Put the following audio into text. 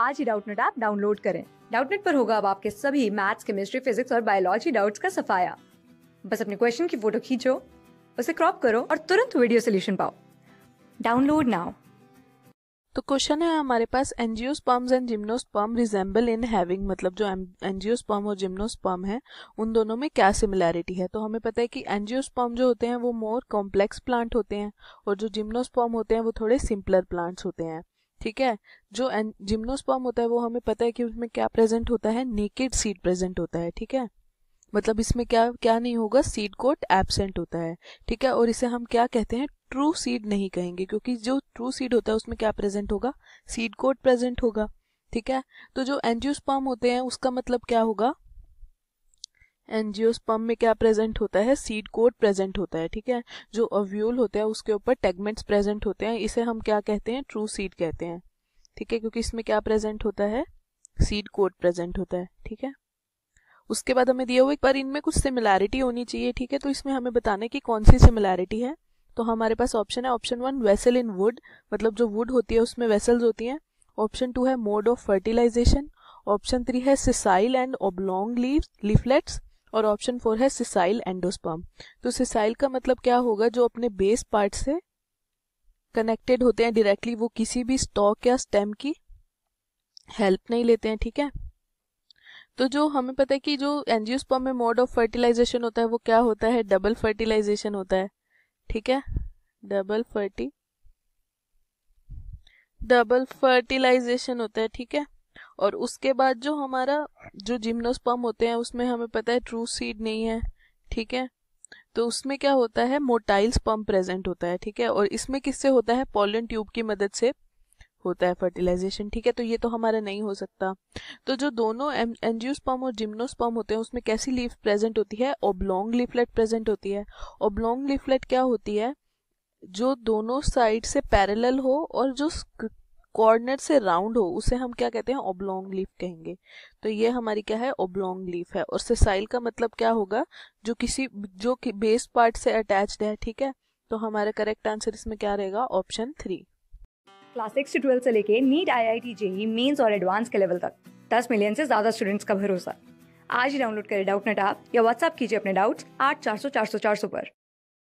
आज ही Doubtnut app download करें डाउटनेट पर होगा अब आपके सभी मैथ्स केमिस्ट्री फिजिक्स और बायोलॉजी डाउट्स का सफाया बस अपने क्वेश्चन की फोटो खींचो उसे क्रॉप करो और तुरंत वीडियो सोल्यूशन पाओ डाउनलोड नाउ तो क्वेश्चन है हमारे पास angiosperms and gymnosperm resemble in having मतलब जो एनजियोस्पर्म और जिम्नोस्पर्म है उन दोनों में क्या सिमिलैरिटी है तो हमें पता है कि एनजियोस्पर्म जो होते हैं वो मोर कॉम्प्लेक्स प्लांट होते हैं और जो जिम्नोस्पर्म होते हैं वो थोड़े सिंपलर प्लांट्स होते हैं ठीक है जो जिम्नोस्पर्म होता है वो हमें पता है कि उसमें क्या प्रेजेंट होता है नेकेड सीड प्रेजेंट होता है ठीक है मतलब इसमें क्या क्या नहीं होगा सीड कोट एबसेंट होता है ठीक है और इसे हम क्या कहते हैं ट्रू सीड नहीं कहेंगे क्योंकि जो ट्रू सीड होता है उसमें क्या प्रेजेंट होगा सीड कोट प्रेजेंट होगा ठीक है तो जो एनजियोस्पर्म होते हैं उसका मतलब क्या होगा एंजियोस्पर्म में क्या प्रेजेंट होता है सीड कोड प्रेजेंट होता है ठीक है जो अव्यूल होता है उसके ऊपर टेगमेंट्स प्रेजेंट होते हैं इसे हम क्या कहते हैं ट्रू सीड कहते हैं ठीक है क्योंकि इसमें क्या प्रेजेंट होता है सीड कोड प्रेजेंट होता है ठीक है उसके बाद हमें दिया हुआ बार इनमें कुछ सिमिलैरिटी होनी चाहिए ठीक है तो इसमें हमें बताने की कौन सी सिमिलैरिटी है तो हमारे पास ऑप्शन है option one vessel in wood मतलब जो वुड होती है उसमें वेसल्स होती हैं ऑप्शन टू है mode of fertilization option three है sessile and oblong leave leaflets और ऑप्शन फोर है सिसाइल एंडोस्पर्म तो सिसाइल का मतलब क्या होगा जो अपने बेस पार्ट से कनेक्टेड होते हैं डायरेक्टली वो किसी भी स्टॉक या स्टेम की हेल्प नहीं लेते हैं ठीक है तो जो हमें पता है कि जो एनजियोस्पर्म में मोड ऑफ फर्टिलाइजेशन होता है वो क्या होता है डबल फर्टिलाइजेशन होता है ठीक है डबल फर्टी डबल फर्टिलाइजेशन होता है ठीक है और उसके बाद जो हमारा जो जिम्नोस्पर्म होते हैं उसमें हमें पता है ट्रू सीड नहीं है ठीक है तो उसमें क्या होता है मोटाइल स्पर्म प्रेजेंट होता है ठीक है और इसमें किससे होता है पोलन ट्यूब की मदद से होता है फर्टिलाइजेशन ठीक है तो ये तो हमारा नहीं हो सकता तो जो दोनों एनजियोस्पम और जिम्नोस्पम होते हैं उसमें कैसी लीफ प्रेजेंट होती है ओब्लोंग लीफलेट प्रेजेंट होती है ओब्लोंग लीफलेट क्या होती है जो दोनों साइड से पैरेलल हो और जो कॉर्नर से राउंड हो उसे हम क्या कहते हैं ओब्लोंग लीफ कहेंगे तो ये हमारी क्या है ओब्लोंग लीफ है और सेसाइल का मतलब क्या होगा जो किसी जो कि बेस पार्ट से अटैच्ड है ठीक है तो हमारा करेक्ट आंसर इसमें क्या रहेगा option three class six twelfth से लेके NEET I I T JEE mains और एडवांस के लेवल तक दस मिलियन से ज्यादा स्टूडेंट्स का भरोसा आज ही डाउनलोड करें डाउट नेट आप या व्हाट्सएप कीजिए अपने डाउट्स आठ चार सौ चार सौ चार सौ पर